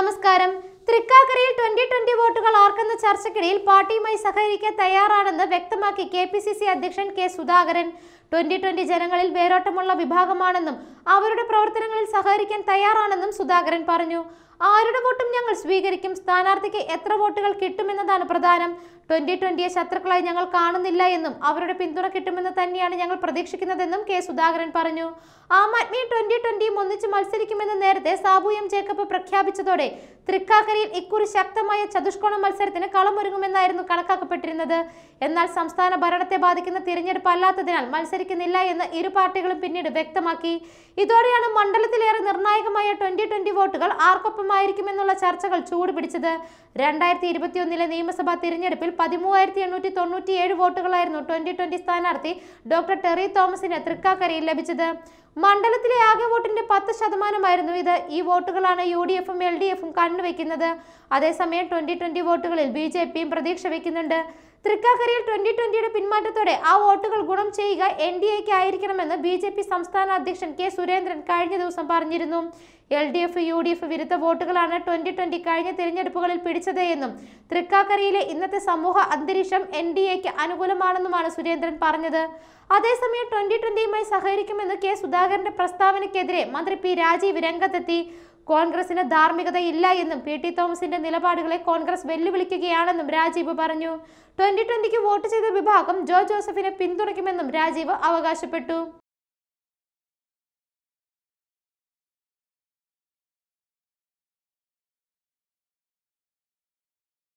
നമസ്കാരം തൃക്കാക്കരയിൽ twenty twenty വോട്ടുകൾ ആർക്കെന്ന ചർച്ചയ്ക്കിടയിൽ പാർട്ടിയുമായി സഹകരിക്കാൻ തയ്യാറാണെന്ന് വ്യക്തമാക്കി കെ പി സി സി അധ്യക്ഷൻ കെ സുധാകരൻ ട്വന്റി ട്വന്റി ജനങ്ങളിൽ വേരോട്ടമുള്ള വിഭാഗമാണെന്നും അവരുടെ പ്രവർത്തനങ്ങളിൽ സഹകരിക്കാൻ തയ്യാറാണെന്നും സുധാകരൻ പറഞ്ഞു ആരുടെ വോട്ടും ഞങ്ങൾ സ്വീകരിക്കും സ്ഥാനാർത്ഥിക്ക് എത്ര വോട്ടുകൾ കിട്ടുമെന്നതാണ് പ്രധാനം ട്വന്റി ട്വന്റിയെ ശത്രുക്കളായി ഞങ്ങൾ കാണുന്നില്ല എന്നും അവരുടെ പിന്തുണ കിട്ടുമെന്ന് തന്നെയാണ് ഞങ്ങൾ പ്രതീക്ഷിക്കുന്നതെന്നും കെ സുധാകരൻ പറഞ്ഞു ആം ആദ്മി ട്വന്റി ട്വന്റിയും ഒന്നിച്ച് മത്സരിക്കുമെന്ന് നേരത്തെ സാബു എം ജേക്കബ് പ്രഖ്യാപിച്ചതോടെ തൃക്കാക്കരയിൽ ഇക്കുറി ശക്തമായ ചതുഷ്കോണ മത്സരത്തിന് കളമൊരുങ്ങുമെന്നായിരുന്നു കണക്കാക്കപ്പെട്ടിരുന്നത് എന്നാൽ സംസ്ഥാന ഭരണത്തെ ബാധിക്കുന്ന തിരഞ്ഞെടുപ്പ് അല്ലാത്തതിനാൽ മത്സരിക്കുന്നില്ല എന്ന് ഇരു പാർട്ടികളും പിന്നീട് വ്യക്തമാക്കി ഇതോടെയാണ് മണ്ഡലത്തിലേറെ നിർണായകമായ ട്വന്റി ട്വന്റി വോട്ടുകൾ ആർക്കൊപ്പം എന്നുള്ള ചർച്ചകൾ ചൂട് പിടിച്ചത് രണ്ടായിരത്തി ഇരുപത്തിയൊന്നിലെ നിയമസഭാ തിരഞ്ഞെടുപ്പിൽ പതിമൂവായിരത്തി എണ്ണൂറ്റി തൊണ്ണൂറ്റി ഏഴ് വോട്ടുകളായിരുന്നു ട്വന്റി ട്വന്റി സ്ഥാനാർത്ഥി ഡോക്ടർ ടെറി തോമസിന് തൃക്കാക്കരയിൽ ലഭിച്ചത് മണ്ഡലത്തിലെ ആകെ വോട്ടിന്റെ പത്ത് ശതമാനമായിരുന്നു ഇത് ഈ വോട്ടുകളാണ് യു ഡി എഫും എൽ ഡി എഫും കണ്ണുവെക്കുന്നത് അതേസമയം ട്വന്റി ട്വന്റി വോട്ടുകളിൽ ബി ജെ പിയും പ്രതീക്ഷ വെക്കുന്നുണ്ട് തൃക്കാക്കരയിൽ ട്വന്റി ട്വന്റിയുടെ പിന്മാറ്റത്തോടെ ആ വോട്ടുകൾ ഗുണം ചെയ്യുക എൻ ഡി എക്ക് ആയിരിക്കണമെന്ന് ബി ജെ പി സംസ്ഥാന അധ്യക്ഷൻ കെ സുരേന്ദ്രൻ കഴിഞ്ഞ ദിവസം പറഞ്ഞിരുന്നു L D F U D F വിരുദ്ധ വോട്ടുകളാണ് ട്വന്റി ട്വന്റി കഴിഞ്ഞ തിരഞ്ഞെടുപ്പുകളിൽ പിടിച്ചത് എന്നും തൃക്കാക്കരയിലെ ഇന്നത്തെ സമൂഹ അന്തരീക്ഷം എൻ ഡി എക്ക് അനുകൂലമാണെന്നുമാണ് സുരേന്ദ്രൻ പറഞ്ഞത് അതേസമയം ട്വന്റി ട്വന്റിയുമായി സഹകരിക്കുമെന്ന് കെ സുധാകരൻ പ്രഭാകരന്റെ പ്രസ്താവനയ്ക്കെതിരെ മന്ത്രി പി രാജീവ് രംഗത്തെത്തി കോൺഗ്രസിന് ധാർമ്മികതയില്ല എന്നും പി ടി തോമസിന്റെ നിലപാടുകളെ കോൺഗ്രസ് വെല്ലുവിളിക്കുകയാണെന്നും രാജീവ് പറഞ്ഞു ട്വന്റി ട്വന്റിക്ക് വോട്ട് ചെയ്ത വിഭാഗം ജോ ജോസഫിനെ പിന്തുണയ്ക്കുമെന്നും രാജീവ് അവകാശപ്പെട്ടു